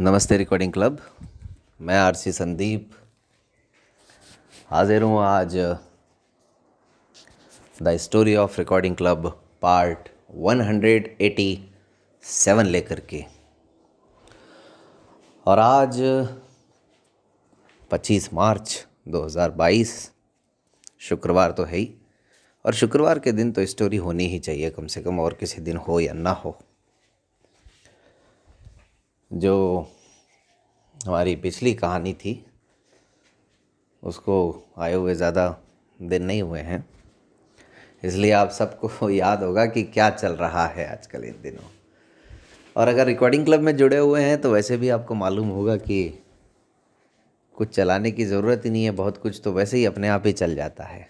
नमस्ते recording club मैं RC Sandeep हाजिर हूँ आज the story of recording club part 187 लेकर के और आज 25 मार्च 2022 शुक्रवार तो है ही और शुक्रवार के दिन तो स्टोरी होनी ही चाहिए कम से कम और किसी दिन हो या ना हो जो हमारी पिछली कहानी थी उसको आए हुए ज़्यादा दिन नहीं हुए हैं इसलिए आप सबको याद होगा कि क्या चल रहा है आजकल इन दिनों और अगर रिकॉर्डिंग क्लब में जुड़े हुए हैं तो वैसे भी आपको मालूम होगा कि कुछ चलाने की ज़रूरत ही नहीं है बहुत कुछ तो वैसे ही अपने आप ही चल जाता है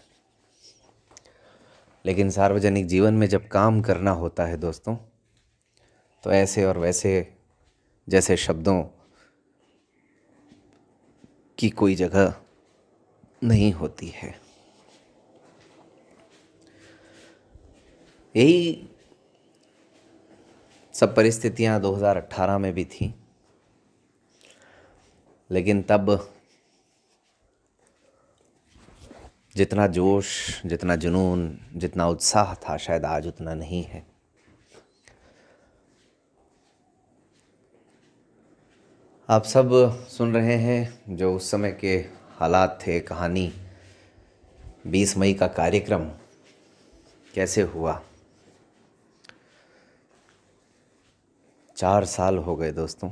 लेकिन सार्वजनिक जीवन में जब काम करना होता है दोस्तों तो ऐसे और वैसे जैसे शब्दों की कोई जगह नहीं होती है यही सब परिस्थितियां 2018 में भी थी लेकिन तब जितना जोश जितना जुनून जितना उत्साह था शायद आज उतना नहीं है आप सब सुन रहे हैं जो उस समय के हालात थे कहानी 20 मई का कार्यक्रम कैसे हुआ चार साल हो गए दोस्तों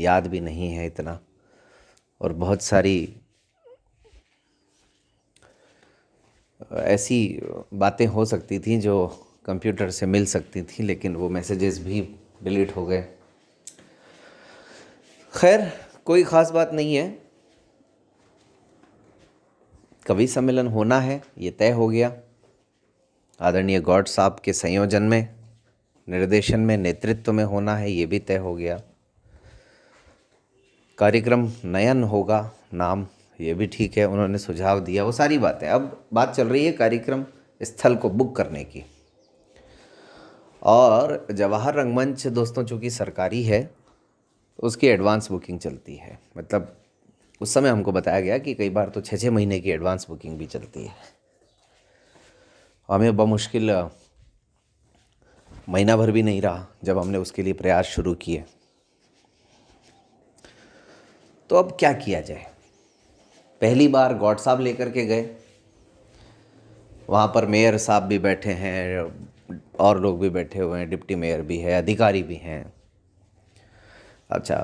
याद भी नहीं है इतना और बहुत सारी ऐसी बातें हो सकती थी जो कंप्यूटर से मिल सकती थी लेकिन वो मैसेजेस भी डिलीट हो गए खैर कोई ख़ास बात नहीं है कवि सम्मेलन होना है ये तय हो गया आदरणीय गॉड साहब के संयोजन में निर्देशन में नेतृत्व में होना है ये भी तय हो गया कार्यक्रम नयन होगा नाम ये भी ठीक है उन्होंने सुझाव दिया वो सारी बातें अब बात चल रही है कार्यक्रम स्थल को बुक करने की और जवाहर रंगमंच दोस्तों चूँकि सरकारी है उसकी एडवांस बुकिंग चलती है मतलब उस समय हमको बताया गया कि कई बार तो छः छः महीने की एडवांस बुकिंग भी चलती है हमें बमुश्किल महीना भर भी नहीं रहा जब हमने उसके लिए प्रयास शुरू किए तो अब क्या किया जाए पहली बार गॉड साहब लेकर के गए वहाँ पर मेयर साहब भी बैठे हैं और लोग भी बैठे हुए हैं डिप्टी मेयर भी है अधिकारी भी हैं अच्छा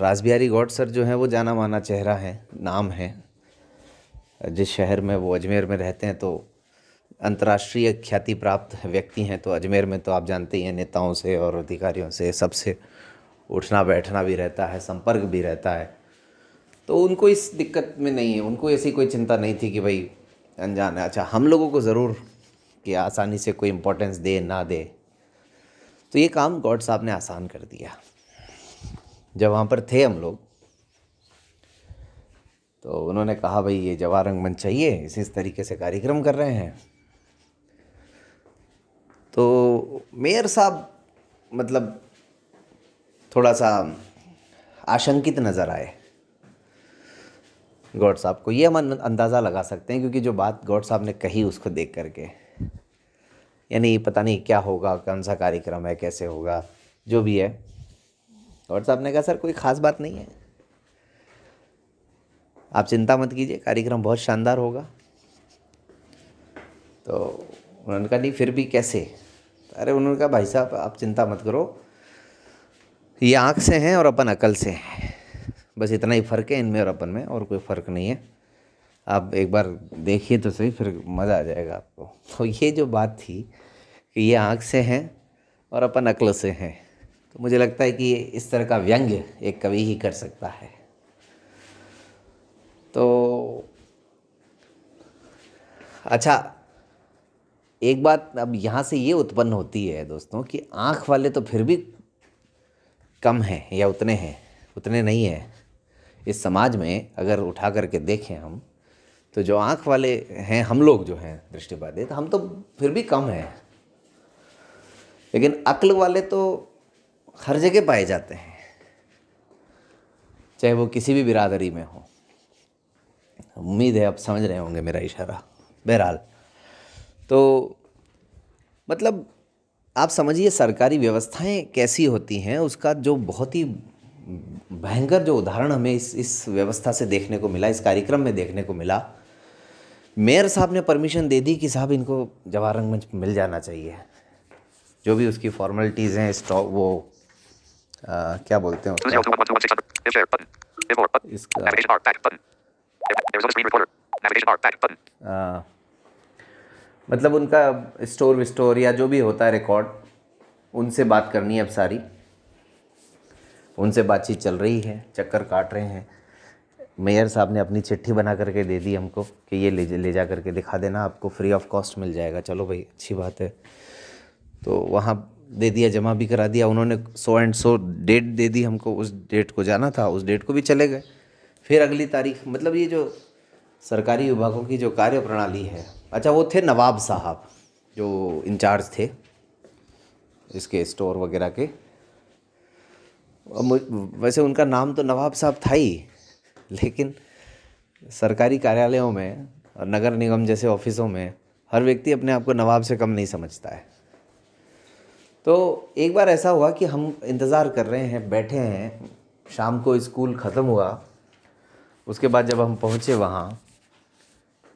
राज बिहारी गौड सर जो हैं वो जाना माना चेहरा है नाम है जिस शहर में वो अजमेर में रहते हैं तो अंतर्राष्ट्रीय ख्याति प्राप्त व्यक्ति हैं तो अजमेर में तो आप जानते ही हैं नेताओं से और अधिकारियों से सबसे उठना बैठना भी रहता है संपर्क भी रहता है तो उनको इस दिक्कत में नहीं है उनको ऐसी कोई चिंता नहीं थी कि भाई अनजान है अच्छा हम लोगों को ज़रूर कि आसानी से कोई इम्पोर्टेंस दे ना दे तो ये काम गॉड साहब ने आसान कर दिया जब वहाँ पर थे हम लोग तो उन्होंने कहा भाई ये जवाहर रंग मंच चाहिए इसी इस तरीके से कार्यक्रम कर रहे हैं तो मेयर साहब मतलब थोड़ा सा आशंकित नज़र आए गौड साहब को ये हम अंदाज़ा लगा सकते हैं क्योंकि जो बात गौड साहब ने कही उसको देख करके यानी पता नहीं क्या होगा कौन सा कार्यक्रम है कैसे होगा जो भी है गौर साहब ने कहा सर कोई ख़ास बात नहीं है आप चिंता मत कीजिए कार्यक्रम बहुत शानदार होगा तो उन्होंने कहा नहीं फिर भी कैसे अरे उन्होंने कहा भाई साहब आप चिंता मत करो ये आँख से हैं और अपन अकल से हैं बस इतना ही फ़र्क है इनमें और अपन में और कोई फ़र्क नहीं है आप एक बार देखिए तो सही फिर मज़ा आ जाएगा आपको तो ये जो बात थी कि ये आँख से हैं और अपन अकल से हैं तो मुझे लगता है कि इस तरह का व्यंग्य एक कवि ही कर सकता है तो अच्छा एक बात अब यहाँ से ये उत्पन्न होती है दोस्तों कि आँख वाले तो फिर भी कम हैं या उतने हैं उतने नहीं हैं इस समाज में अगर उठा करके देखें हम तो जो आँख वाले हैं हम लोग जो हैं दृष्टिबाधित तो हम तो फिर भी कम हैं लेकिन अक्ल वाले तो हर जगह पाए जाते हैं चाहे वो किसी भी बिरादरी में हो उम्मीद है आप समझ रहे होंगे मेरा इशारा बहरहाल तो मतलब आप समझिए सरकारी व्यवस्थाएं कैसी होती हैं उसका जो बहुत ही भयंकर जो उदाहरण हमें इस इस व्यवस्था से देखने को मिला इस कार्यक्रम में देखने को मिला मेयर साहब ने परमिशन दे दी कि साहब इनको जवाहर रंग मंच मिल जाना चाहिए जो भी उसकी फॉर्मेलिटीज़ हैं स्टॉक वो क्या बोलते हैं मतलब उनका स्टोर विस्टोर या जो भी होता है रिकॉर्ड उनसे बात करनी है अब सारी उनसे बातचीत चल रही है चक्कर काट रहे हैं मेयर साहब ने अपनी चिट्ठी बना करके दे दी हमको कि ये ले ले जा करके दिखा देना आपको फ्री ऑफ कॉस्ट मिल जाएगा चलो भाई अच्छी बात है तो वहाँ दे दिया जमा भी करा दिया उन्होंने सो एंड सो डेट दे दी हमको उस डेट को जाना था उस डेट को भी चले गए फिर अगली तारीख मतलब ये जो सरकारी विभागों की जो कार्य प्रणाली है अच्छा वो थे नवाब साहब जो इंचार्ज थे इसके स्टोर वगैरह के वैसे उनका नाम तो नवाब साहब था ही लेकिन सरकारी कार्यालयों में और नगर निगम जैसे ऑफिसों में हर व्यक्ति अपने आप को नवाब से कम नहीं समझता है तो एक बार ऐसा हुआ कि हम इंतज़ार कर रहे हैं बैठे हैं शाम को स्कूल ख़त्म हुआ उसके बाद जब हम पहुँचे वहाँ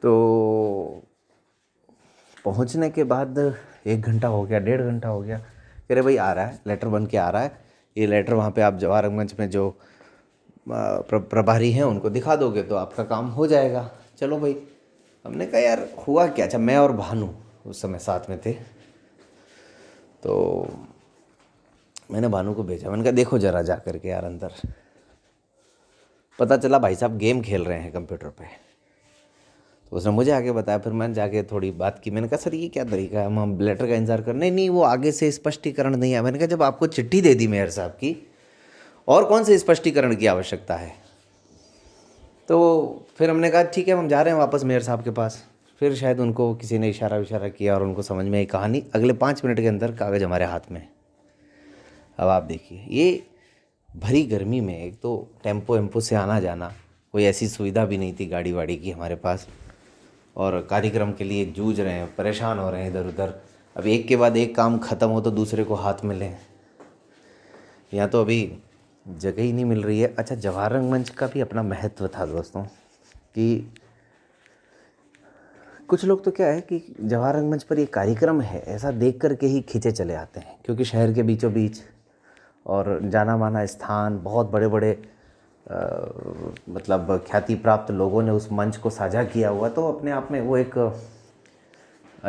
तो पहुँचने के बाद एक घंटा हो गया डेढ़ घंटा हो गया कह रहे भाई आ रहा है लेटर बन के आ रहा है ये लेटर वहाँ पे आप जवाहरगंज में जो प्रभारी हैं उनको दिखा दोगे तो आपका काम हो जाएगा चलो भाई हमने कहा यार हुआ क्या अच्छा मैं और भानु उस समय साथ में थे तो मैंने भानु को भेजा मैंने कहा देखो ज़रा जा करके यार अंदर पता चला भाई साहब गेम खेल रहे हैं कंप्यूटर पे तो उसने मुझे आगे बताया फिर मैंने जाके थोड़ी बात की मैंने कहा सर ये क्या तरीका है हम लेटर का इंतजार कर नहीं नहीं वो आगे से स्पष्टीकरण नहीं आया मैंने कहा जब आपको चिट्ठी दे दी मेयर साहब की और कौन से स्पष्टीकरण की आवश्यकता है तो फिर हमने कहा ठीक है हम जा रहे हैं वापस मेयर साहब के पास फिर शायद उनको किसी ने इशारा विशारा किया और उनको समझ में आई कहानी अगले पाँच मिनट के अंदर कागज़ हमारे हाथ में है अब आप देखिए ये भरी गर्मी में एक तो टेम्पो एम्पो से आना जाना कोई ऐसी सुविधा भी नहीं थी गाड़ी वाड़ी की हमारे पास और कार्यक्रम के लिए जूझ रहे हैं परेशान हो रहे हैं इधर उधर अब एक के बाद एक काम ख़त्म हो तो दूसरे को हाथ में लें यहाँ तो अभी जगह ही नहीं मिल रही है अच्छा जवाहर रंगमंच का भी अपना महत्व था दोस्तों कि कुछ लोग तो क्या है कि जवाहर रंगमंच पर ये कार्यक्रम है ऐसा देख कर के ही खींचे चले आते हैं क्योंकि शहर के बीचों बीच और जाना माना स्थान बहुत बड़े बड़े आ, मतलब ख्याति प्राप्त लोगों ने उस मंच को साझा किया हुआ तो अपने आप में वो एक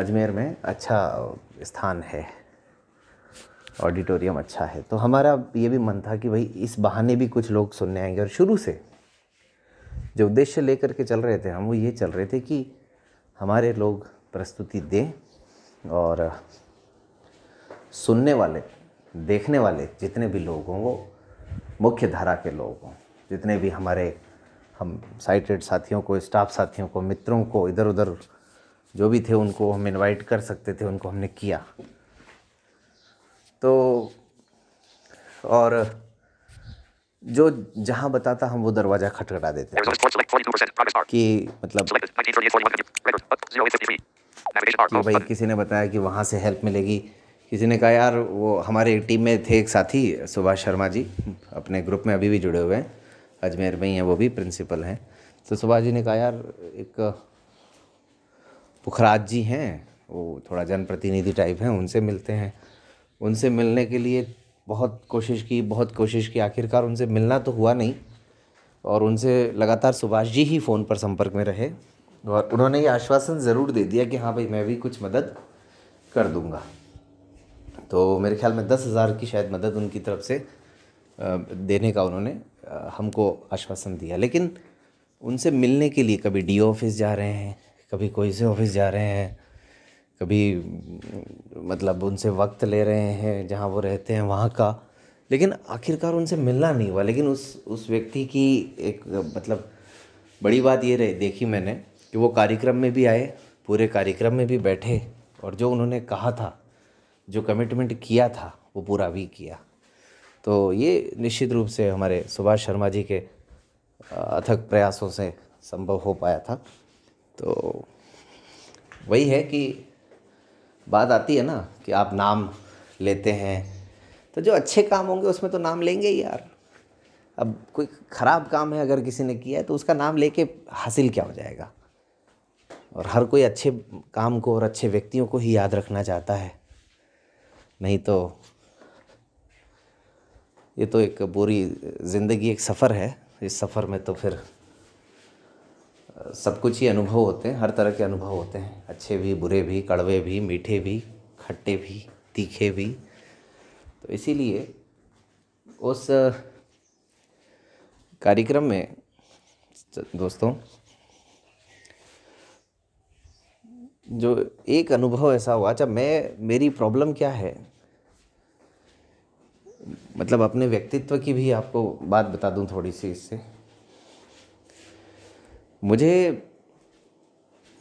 अजमेर में अच्छा स्थान है ऑडिटोरियम अच्छा है तो हमारा ये भी मन था कि भाई इस बहाने भी कुछ लोग सुनने आएंगे और शुरू से जो उद्देश्य लेकर के चल रहे थे हम वो ये चल रहे थे कि हमारे लोग प्रस्तुति दें और सुनने वाले देखने वाले जितने भी लोग हों वो मुख्य धारा के लोग हों जितने भी हमारे हम साइटेड साथियों को स्टाफ साथियों को मित्रों को इधर उधर जो भी थे उनको हम इनवाइट कर सकते थे उनको हमने किया तो और जो जहाँ बताता हम वो दरवाज़ा खटखटा देते कि मतलब oh, कि oh, भाई किसी ने बताया कि वहाँ से हेल्प मिलेगी किसी ने कहा यार वो हमारे टीम में थे एक साथी सुभाष शर्मा जी अपने ग्रुप में अभी भी जुड़े हुए हैं अजमेर में ही हैं वो भी प्रिंसिपल हैं तो सुभाष जी ने कहा यार एक पुखराज जी हैं वो थोड़ा जनप्रतिनिधि टाइप हैं उनसे मिलते हैं उनसे मिलने के लिए बहुत कोशिश की बहुत कोशिश की आखिरकार उनसे मिलना तो हुआ नहीं और उनसे लगातार सुभाष जी ही फ़ोन पर संपर्क में रहे और उन्होंने ये आश्वासन ज़रूर दे दिया कि हाँ भाई मैं भी कुछ मदद कर दूँगा तो मेरे ख्याल में दस हज़ार की शायद मदद उनकी तरफ से देने का उन्होंने हमको आश्वासन दिया लेकिन उनसे मिलने के लिए कभी डी ऑफिस जा रहे हैं कभी कोई से ऑफिस जा रहे हैं कभी मतलब उनसे वक्त ले रहे हैं जहाँ वो रहते हैं वहाँ का लेकिन आखिरकार उनसे मिलना नहीं हुआ लेकिन उस उस व्यक्ति की एक मतलब बड़ी बात ये रही देखी मैंने कि वो कार्यक्रम में भी आए पूरे कार्यक्रम में भी बैठे और जो उन्होंने कहा था जो कमिटमेंट किया था वो पूरा भी किया तो ये निश्चित रूप से हमारे सुभाष शर्मा जी के अथक प्रयासों से संभव हो पाया था तो वही है कि बात आती है ना कि आप नाम लेते हैं तो जो अच्छे काम होंगे उसमें तो नाम लेंगे ही यार अब कोई ख़राब काम है अगर किसी ने किया है तो उसका नाम लेके हासिल क्या हो जाएगा और हर कोई अच्छे काम को और अच्छे व्यक्तियों को ही याद रखना चाहता है नहीं तो ये तो एक पूरी ज़िंदगी एक सफ़र है इस सफ़र में तो फिर सब कुछ ही अनुभव होते हैं हर तरह के अनुभव होते हैं अच्छे भी बुरे भी कड़वे भी मीठे भी खट्टे भी तीखे भी तो इसीलिए उस कार्यक्रम में दोस्तों जो एक अनुभव ऐसा हुआ अच्छा मैं मेरी प्रॉब्लम क्या है मतलब अपने व्यक्तित्व की भी आपको बात बता दूं थोड़ी सी इससे मुझे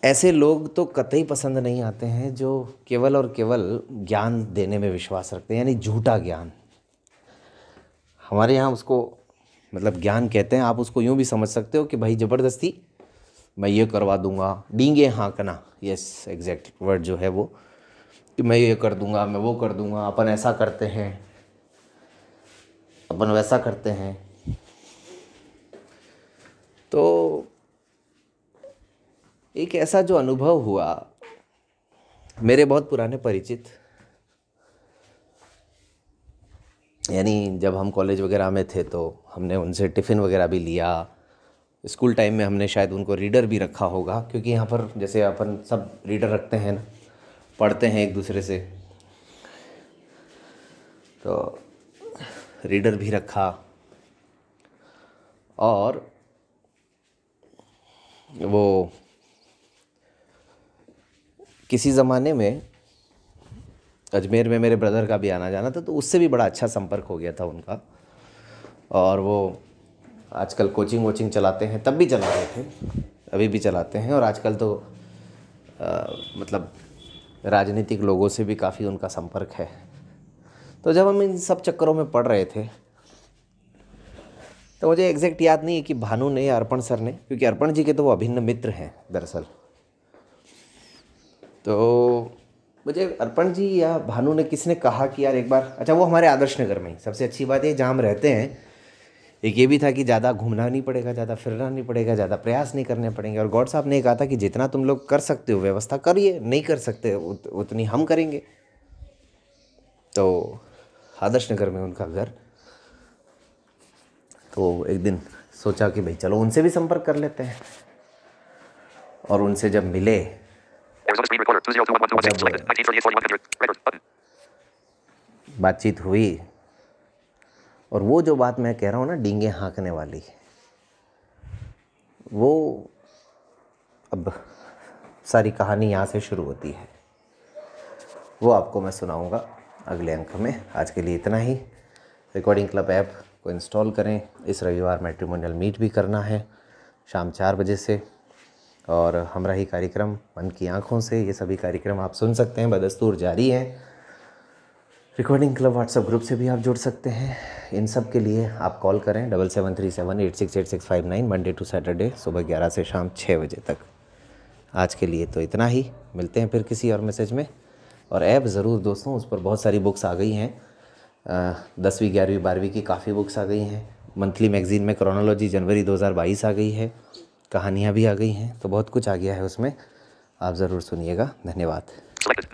ऐसे लोग तो कतई पसंद नहीं आते हैं जो केवल और केवल ज्ञान देने में विश्वास रखते हैं यानी झूठा ज्ञान हमारे यहाँ उसको मतलब ज्ञान कहते हैं आप उसको यूँ भी समझ सकते हो कि भाई ज़बरदस्ती मैं ये करवा दूंगा डींगे हाँकना यस एग्जैक्ट वर्ड जो है वो कि मैं ये कर दूंगा मैं वो कर दूंगा अपन ऐसा करते हैं अपन वैसा करते हैं तो एक ऐसा जो अनुभव हुआ मेरे बहुत पुराने परिचित यानी जब हम कॉलेज वगैरह में थे तो हमने उनसे टिफ़िन वगैरह भी लिया स्कूल टाइम में हमने शायद उनको रीडर भी रखा होगा क्योंकि यहाँ पर जैसे अपन सब रीडर रखते हैं ना पढ़ते हैं एक दूसरे से तो रीडर भी रखा और वो किसी ज़माने में अजमेर में मेरे ब्रदर का भी आना जाना था तो उससे भी बड़ा अच्छा संपर्क हो गया था उनका और वो आजकल कोचिंग वोचिंग चलाते हैं तब भी चला रहे थे अभी भी चलाते हैं और आजकल तो आ, मतलब राजनीतिक लोगों से भी काफ़ी उनका संपर्क है तो जब हम इन सब चक्करों में पढ़ रहे थे तो मुझे एग्जैक्ट याद नहीं है कि भानु ने या अर्पण सर ने क्योंकि अर्पण जी के तो वो अभिन्न मित्र हैं दरअसल तो मुझे अर्पण जी या भानु ने किसने कहा कि यार एक बार अच्छा वो हमारे आदर्श नगर में ही सबसे अच्छी बात है जहाँ हम रहते हैं एक ये भी था कि ज़्यादा घूमना नहीं पड़ेगा ज़्यादा फिरना नहीं पड़ेगा ज़्यादा प्रयास नहीं करने पड़ेंगे और गॉड साहब ने कहा था कि जितना तुम लोग कर सकते हो व्यवस्था करिए नहीं कर सकते उत, उतनी हम करेंगे तो आदर्श नगर में उनका घर तो एक दिन सोचा कि भाई चलो उनसे भी संपर्क कर लेते हैं और उनसे जब मिले बातचीत हुई और वो जो बात मैं कह रहा हूँ ना डींगे हाँकने वाली वो अब सारी कहानी यहाँ से शुरू होती है वो आपको मैं सुनाऊँगा अगले अंक में आज के लिए इतना ही रिकॉर्डिंग क्लब ऐप को इंस्टॉल करें इस रविवार मेट्रीमोनियल मीट भी करना है शाम चार बजे से और हमारा ही कार्यक्रम मन की आँखों से ये सभी कार्यक्रम आप सुन सकते हैं बदस्तूर जारी हैं रिकॉर्डिंग क्लब व्हाट्सएप ग्रुप से भी आप जुड़ सकते हैं इन सब के लिए आप कॉल करें double seven three seven eight six eight six five nine Monday to Saturday सुबह ग्यारह से शाम छः बजे तक आज के लिए तो इतना ही मिलते हैं फिर किसी और मैसेज में और ऐप ज़रूर दोस्तों उस पर बहुत सारी बुक्स आ गई हैं दसवीं ग्यारहवीं बारहवीं की काफ़ी बुक्स आ गई हैं मंथली मैगज़ीन में क्रोनोलॉजी जनवरी 2022 आ गई है कहानियाँ भी आ गई हैं तो बहुत कुछ आ गया है उसमें आप ज़रूर सुनिएगा धन्यवाद